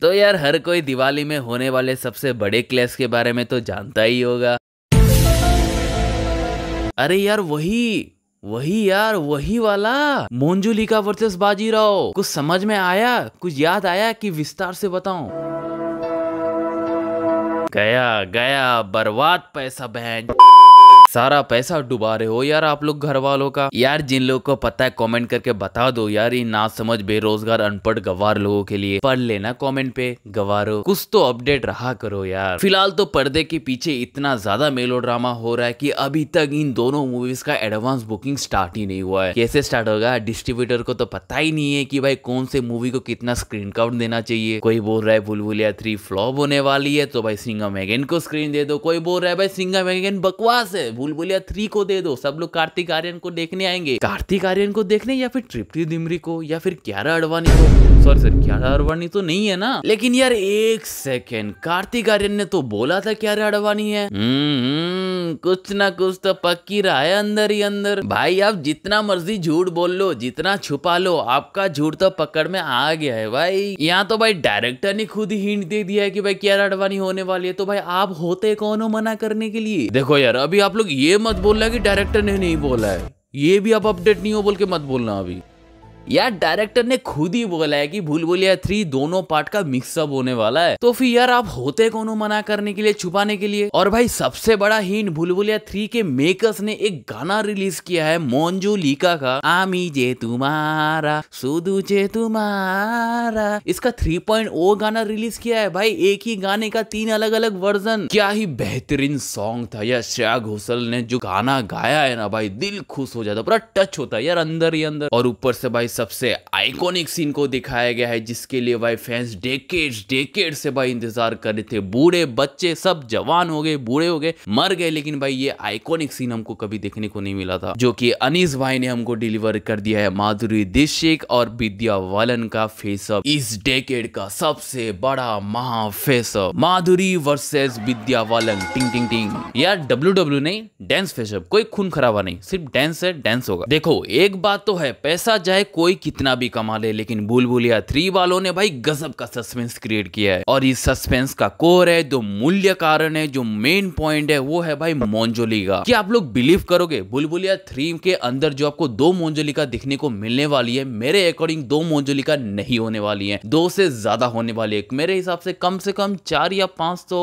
तो यार हर कोई दिवाली में होने वाले सबसे बड़े क्लेश के बारे में तो जानता ही होगा अरे यार वही वही यार वही वाला मोंजुलिका वर्सेस बाजीराव कुछ समझ में आया कुछ याद आया कि विस्तार से बताऊं गया गया बर्बाद पैसा बहन सारा पैसा डुबा रहे हो यार आप लोग घर वालों का यार जिन लोग को पता है कमेंट करके बता दो यार ये ना समझ बेरोजगार अनपढ़ गवार लोगों के लिए पढ़ लेना कमेंट पे गवारो कुछ तो अपडेट रहा करो यार फिलहाल तो पर्दे के पीछे इतना ज्यादा मेलो ड्रामा हो रहा है की अभी तक इन दोनों मूवीज का एडवांस बुकिंग स्टार्ट ही नहीं हुआ है कैसे स्टार्ट होगा डिस्ट्रीब्यूटर को तो पता ही नहीं है की भाई कौन से मूवी को कितना स्क्रीन काउंट देना चाहिए कोई बोल रहा है बुलबुलिया थ्री फ्लॉप होने वाली है तो भाई सिंगा मैगन को स्क्रीन दे दो कोई बोल रहा है भाई सिंगा मैगन बकवास है भूलभुलिया थ्री को दे दो सब लोग कार्तिक आर्यन को देखने आएंगे कार्तिक आर्यन को देखने या फिर तृप्ति दिमरी को या फिर क्यारा अडवाणी को सॉरी सर क्यारा अडवाणी तो नहीं है ना लेकिन यार एक सेकेंड कार्तिक आर्यन ने तो बोला था क्यारा अडवाणी है हम्म, हम्म। कुछ ना कुछ तो पक्की रहा है अंदर ही अंदर भाई आप जितना मर्जी झूठ बोल लो जितना छुपा लो आपका झूठ तो पकड़ में आ गया है भाई यहाँ तो भाई डायरेक्टर ने खुद ही हिंट दे दिया है कि भाई क्या अडवाणी होने वाली है तो भाई आप होते कौन हो मना करने के लिए देखो यार अभी आप लोग ये मत बोलना की डायरेक्टर ने नहीं बोला है ये भी आप अपडेट नहीं हो बोल के मत बोलना अभी यार डायरेक्टर ने खुद ही बोला है कि भूल भूलिया थ्री दोनों पार्ट का मिक्सअप होने वाला है तो फिर यार आप होते कौन मना करने के लिए छुपाने के लिए और भाई सबसे बड़ा हिंट भूल भूलिया थ्री के मेकर्स ने एक गाना रिलीज किया है मोन्जो लीका का आमी जे तुम्हारा सुदू जे तुम्हारा इसका ओ oh गाना रिलीज किया है भाई एक ही गाने का तीन अलग अलग वर्जन क्या ही बेहतरीन सॉन्ग था यार श्रेया घोषल ने जो गाना गाया है ना भाई दिल खुश हो जाता पूरा टच होता है यार अंदर ही अंदर और ऊपर से भाई सबसे आइकॉनिक सीन को दिखाया गया है जिसके लिए भाई फैंस डेकेड्स डेकेड्स से भाई इंतजार कर रहे थे बूढ़े बच्चे सब जवान हो गए बूढ़े हो गए मर गए लेकिन भाई ये आइकॉनिक सीन हमको कभी देखने को नहीं मिला था जो कि अनिस भाई ने हमको डिलीवर कर दिया है माधुरी दीक्षित और विद्या वालन का फेसअप इस डेकेड का सबसे बड़ा महा फेसअप माधुरी वर्सेज विद्या वालन टिंग टिंग टिंग यार डब्ल्यू डब्ल्यू नहीं डेंस फेसअप कोई खून खराबा नहीं सिर्फ डांस है डांस होगा देखो एक बात तो है पैसा जाए कोई कोई कितना भी कमा ले लेकिन बुलबुलिया थ्री वालों ने भाई गजब का सस्पेंस क्रिएट किया है और इस सस्पेंस का कोर है जो मूल्य कारण है जो मेन पॉइंट है वो है भाई मोन्जोली का क्या आप लोग बिलीव करोगे बुलबुलिया थ्री के अंदर जो आपको दो मोन्जोलिका दिखने को मिलने वाली है मेरे अकॉर्डिंग दो मोन्जोलिका नहीं होने वाली है दो से ज्यादा होने वाली है मेरे हिसाब से कम से कम चार या पांच तो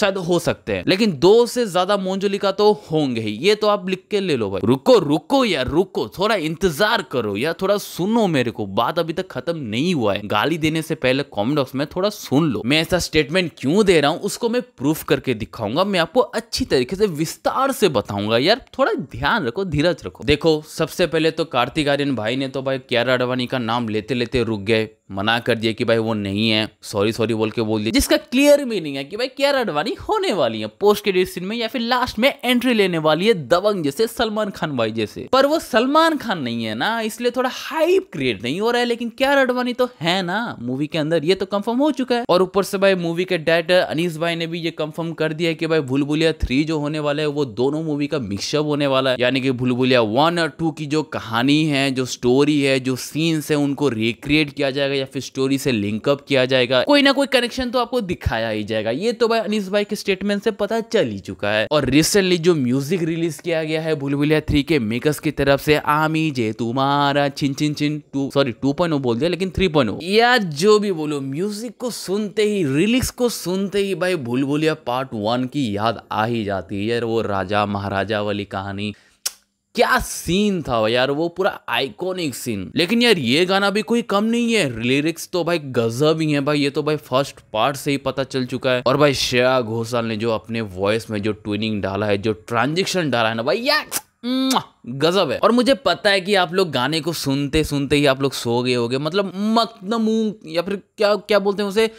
शायद हो सकते हैं लेकिन दो से ज्यादा मोंजुलिका तो होंगे ही ये तो आप लिख के ले लो भाई रुको रुको यार रुको थोड़ा इंतजार करो या थोड़ा सुनो मेरे को बात अभी तक खत्म नहीं हुआ है गाली देने से पहले कॉमेंट बॉक्स में थोड़ा सुन लो मैं ऐसा स्टेटमेंट क्यों दे रहा हूँ उसको मैं प्रूफ करके दिखाऊंगा मैं आपको अच्छी तरीके से विस्तार से बताऊंगा यार थोड़ा ध्यान रखो धीरज रखो देखो सबसे पहले तो कार्तिक आर्यन भाई ने तो भाई क्यारा अडवाणी का नाम लेते लेते रुक गए मना कर दिया कि भाई वो नहीं है सॉरी सॉरी बोल के बोल दिया जिसका क्लियर मीनिंग है कि भाई क्या अडवाणी होने वाली है पोस्ट क्रेडिट सीन में या फिर लास्ट में एंट्री लेने वाली है दबंग जैसे सलमान खान भाई जैसे पर वो सलमान खान नहीं है ना इसलिए थोड़ा हाइप क्रिएट नहीं हो रहा है लेकिन क्या अडवाणी तो है ना मूवी के अंदर ये तो कंफर्म हो चुका है और ऊपर से भाई मूवी के डायरेक्टर अनिस भाई ने भी ये कंफर्म कर दिया कि भाई भूलभुलिया थ्री जो होने वाला है वो दोनों मूवी का मिक्सअप होने वाला है यानी कि भूलभुलिया वन और टू की जो कहानी है जो स्टोरी है जो सीन्स है उनको रिक्रिएट किया जाएगा जाएगा या फिर स्टोरी से लिंकअप किया जाएगा कोई ना कोई कनेक्शन तो आपको दिखाया ही जाएगा ये तो भाई अनिस भाई के स्टेटमेंट से पता चल ही चुका है और रिसेंटली जो म्यूजिक रिलीज किया गया है भूलभुलिया थ्री के मेकर्स की तरफ से आमी जे तुम्हारा छिन छिन छिन टू सॉरी टू पॉइंट बोल दिया लेकिन थ्री पॉइंट या जो भी बोलो म्यूजिक को सुनते ही रिलीज को सुनते ही भाई भूलभुलिया पार्ट वन की याद आ ही जाती है यार वो राजा महाराजा वाली कहानी क्या सीन था यार वो पूरा आइकॉनिक सीन लेकिन यार ये गाना भी कोई कम नहीं है लिरिक्स तो भाई गजब ही है भाई ये तो भाई फर्स्ट पार्ट से ही पता चल चुका है और भाई श्रेया घोषाल ने जो अपने वॉइस में जो ट्विनिंग डाला है जो ट्रांजेक्शन डाला है ना भाई यार गजब है और मुझे पता है कि आप लोग गाने को सुनते सुनते ही आप लोग सो गए होगे मतलब मग्न मूंग या फिर क्या क्या बोलते हैं उसे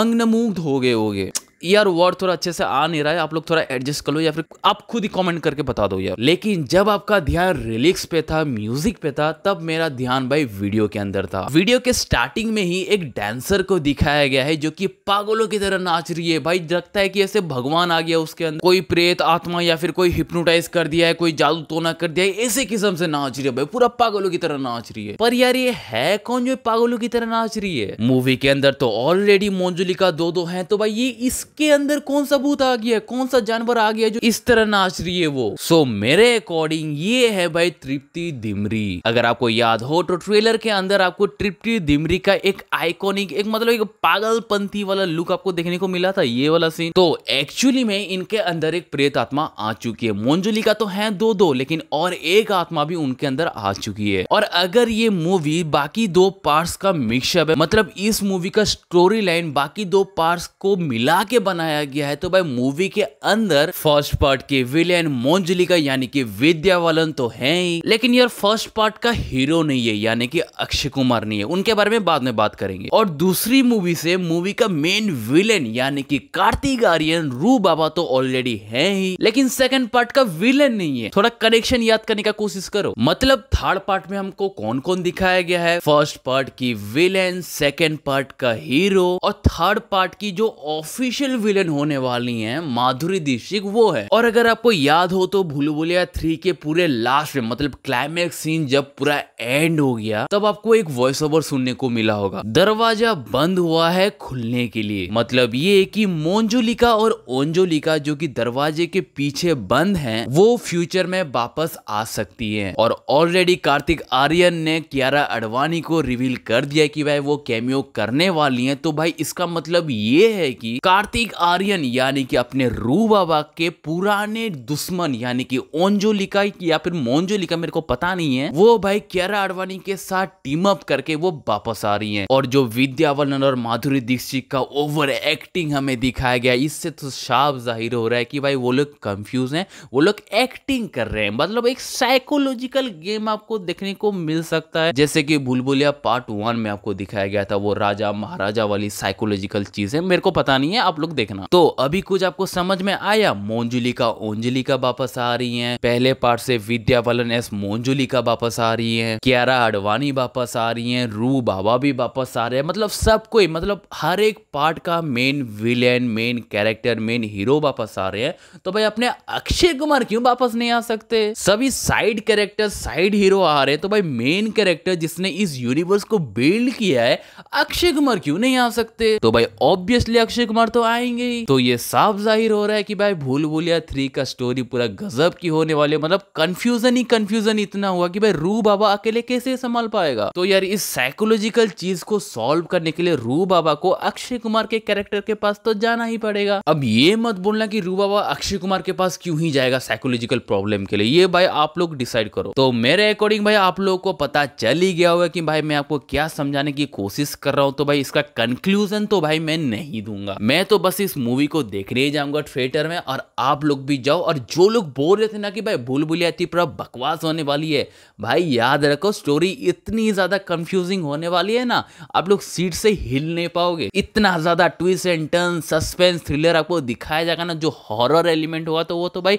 मग्न मूंग हो गए होगे यार वर्ड थोड़ा अच्छे से आ नहीं रहा है आप लोग थोड़ा एडजस्ट कर लो या फिर आप खुद ही कमेंट करके बता दो यार लेकिन जब आपका ध्यान रिलिक्स पे था म्यूजिक पे था तब मेरा ध्यान भाई वीडियो के अंदर था वीडियो के स्टार्टिंग में ही एक डांसर को दिखाया गया है जो कि पागलों की तरह नाच रही है भाई लगता है कि ऐसे भगवान आ गया उसके अंदर कोई प्रेत आत्मा या फिर कोई हिप्नोटाइज कर दिया है कोई जादू टोना कर दिया है ऐसे किस्म से नाच रही है भाई पूरा पागलों की तरह नाच रही है पर यार ये है कौन जो पागलों की तरह नाच रही है मूवी के अंदर तो ऑलरेडी मोंजुलिका दो दो है तो भाई ये इस इसके अंदर कौन सा भूत आ गया कौन सा जानवर आ गया जो इस तरह नाच रही है वो सो so, मेरे अकॉर्डिंग ये है भाई तृप्ति दिमरी अगर आपको याद हो तो ट्रेलर के अंदर आपको तृप्ति दिमरी का एक आइकॉनिक एक मतलब एक पागलपंथी वाला लुक आपको देखने को मिला था ये वाला सीन तो एक्चुअली में इनके अंदर एक प्रेत आत्मा आ चुकी है मोन्जुली का तो है दो दो लेकिन और एक आत्मा भी उनके अंदर आ चुकी है और अगर ये मूवी बाकी दो पार्ट्स का मिक्सअप है मतलब इस मूवी का स्टोरी लाइन बाकी दो पार्ट्स को मिला के बनाया गया है तो भाई मूवी के अंदर फर्स्ट पार्ट के विलेन मोंजलिका यानी कि विद्या वालन तो है ही लेकिन यार फर्स्ट पार्ट का हीरो नहीं है यानी कि अक्षय कुमार नहीं है उनके बारे में बाद में बात करेंगे और दूसरी मूवी से मूवी का मेन विलेन यानी कि कार्तिक आर्यन रू बाबा तो ऑलरेडी है ही लेकिन सेकंड पार्ट का विलेन नहीं है थोड़ा कनेक्शन याद करने का कोशिश करो मतलब थर्ड पार्ट में हमको कौन कौन दिखाया गया है फर्स्ट पार्ट की विलेन सेकेंड पार्ट का हीरो और थर्ड पार्ट की जो ऑफिशियल विलन होने वाली हैं माधुरी दीक्षित वो है और अगर आपको याद हो तो भूल भूलिया थ्री के पूरे लास्ट में मतलब क्लाइमेक्स सीन जब पूरा एंड हो गया तब आपको एक वॉइस ओवर सुनने को मिला होगा दरवाजा बंद हुआ है खुलने के लिए मतलब ये कि मोन्जोलिका और ओंजोलिका जो कि दरवाजे के पीछे बंद हैं वो फ्यूचर में वापस आ सकती हैं और ऑलरेडी कार्तिक आर्यन ने कियारा अडवाणी को रिवील कर दिया कि भाई वो कैमियो करने वाली हैं तो भाई इसका मतलब ये है कि कार्तिक बिग आर्यन यानी कि अपने रू बाबा के पुराने दुश्मन यानी कि ओंजोलिका या फिर मोन्जोलिका मेरे को पता नहीं है वो भाई कियारा आडवाणी के साथ टीम अप करके वो वापस आ रही है और जो विद्यावलन और माधुरी दीक्षित का ओवर एक्टिंग हमें दिखाया गया इससे तो साफ जाहिर हो रहा है कि भाई वो लोग कंफ्यूज हैं वो लोग एक्टिंग कर रहे हैं मतलब एक साइकोलॉजिकल गेम आपको देखने को मिल सकता है जैसे कि भूलभुलिया पार्ट वन में आपको दिखाया गया था वो राजा महाराजा वाली साइकोलॉजिकल चीज है मेरे को पता नहीं है आप लोग देखना तो अभी कुछ आपको समझ में आया मोन्जुलिका ओंजुलिका वापस आ रही है पहले पार्ट से विद्या बालन एस मोन्जुलिका वापस आ रही है क्यारा अडवाणी वापस आ रही है रू बाबा भी वापस आ रहे हैं मतलब सब कोई मतलब हर एक पार्ट का main villain main character main hero वापस आ रहे हैं तो भाई अपने अक्षय कुमार क्यों वापस नहीं आ सकते सभी साइड कैरेक्टर साइड हीरो आ रहे हैं तो भाई मेन कैरेक्टर जिसने इस यूनिवर्स को बिल्ड किया है अक्षय कुमार क्यों नहीं आ सकते तो भाई ऑब्वियसली अक्षय कुमार तो आए आएंगे तो ये साफ जाहिर हो रहा है कि भाई भूल भूलिया थ्री का स्टोरी पूरा गजब की होने वाले मतलब कंफ्यूजन ही कंफ्यूजन इतना हुआ कि भाई रू बाबा अकेले कैसे संभाल पाएगा तो यार इस साइकोलॉजिकल चीज को सॉल्व करने के लिए रू बाबा को अक्षय कुमार के कैरेक्टर के पास तो जाना ही पड़ेगा अब ये मत बोलना की रू बाबा अक्षय कुमार के पास क्यों ही जाएगा साइकोलॉजिकल प्रॉब्लम के लिए ये भाई आप लोग डिसाइड करो तो मेरे अकॉर्डिंग भाई आप लोगों को पता चल ही गया हुआ कि भाई मैं आपको क्या समझाने की कोशिश कर रहा हूँ तो भाई इसका कंक्लूजन तो भाई मैं नहीं दूंगा मैं तो बस इस मूवी को देखने ही जाऊंगा थिएटर में और आप लोग भी जाओ और जो लोग बोल रहे थे ना कि भाई भूल भुलिया पूरा बकवास होने वाली है भाई याद रखो स्टोरी इतनी ज़्यादा कंफ्यूजिंग होने वाली है ना आप लोग सीट से हिल नहीं पाओगे इतना ज़्यादा twist and turn suspense thriller आपको दिखाया जाएगा ना जो हॉरर एलिमेंट हुआ तो वो तो भाई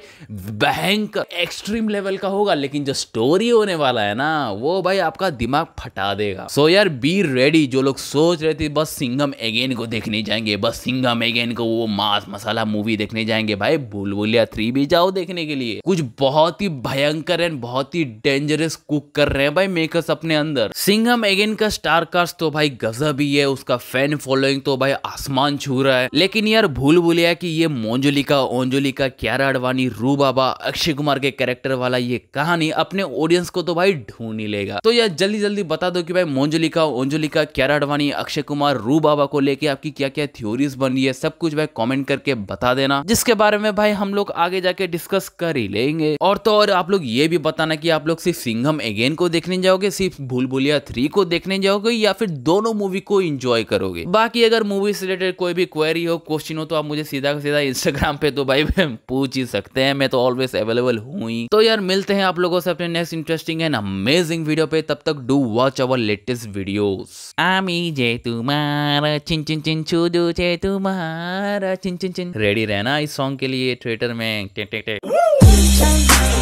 भयंकर एक्सट्रीम लेवल का होगा लेकिन जो स्टोरी होने वाला है ना वो भाई आपका दिमाग फटा देगा सो so यार बी रेडी जो लोग सोच रहे थे बस सिंगम अगेन को देखने जाएंगे बस सिंगम अगेन अगेन को वो मास मसाला मूवी देखने जाएंगे भाई बुलबुलिया थ्री भी जाओ देखने के लिए कुछ बहुत ही भयंकर एंड बहुत ही डेंजरस कुक कर रहे हैं भाई मेकर्स अपने अंदर सिंघम अगेन का स्टार कास्ट तो भाई गजब ही है उसका फैन फॉलोइंग तो भाई आसमान छू रहा है लेकिन यार भूल भूलिया की ये मोंजुलिका ओंजुलिका क्यारा अडवाणी रू बाबा अक्षय कुमार के कैरेक्टर वाला ये कहानी अपने ऑडियंस को तो भाई ढूंढ ही लेगा तो यार जल्दी जल्दी बता दो कि भाई मोंजुलिका ओंजुलिका क्यारा अडवाणी अक्षय कुमार रू बाबा को लेके आपकी क्या क्या थ्योरीज बन रही है सब सब कुछ भाई कॉमेंट करके बता देना जिसके बारे में भाई हम लोग आगे जाके डिस्कस कर ही लेंगे और तो और आप लोग ये भी बताना कि आप लोग सिर्फ सिंघम अगेन को देखने जाओगे सिर्फ भूल भूलिया थ्री को देखने जाओगे या फिर दोनों मूवी को इंजॉय करोगे बाकी अगर मूवी से रिलेटेड कोई भी क्वेरी हो क्वेश्चन हो तो आप मुझे सीधा सीधा इंस्टाग्राम पे तो भाई पूछ ही सकते हैं मैं तो ऑलवेज अवेलेबल हूँ ही तो यार मिलते हैं आप लोगों से अपने next interesting and amazing video पे तब तक do watch our latest video आमी जे तुम्हारा चिंचिन चिंचू जो छू जे तुम्हारा चिन चिन चिन रेडी रहना इस सॉन्ग के लिए थिएटर में टे टे टे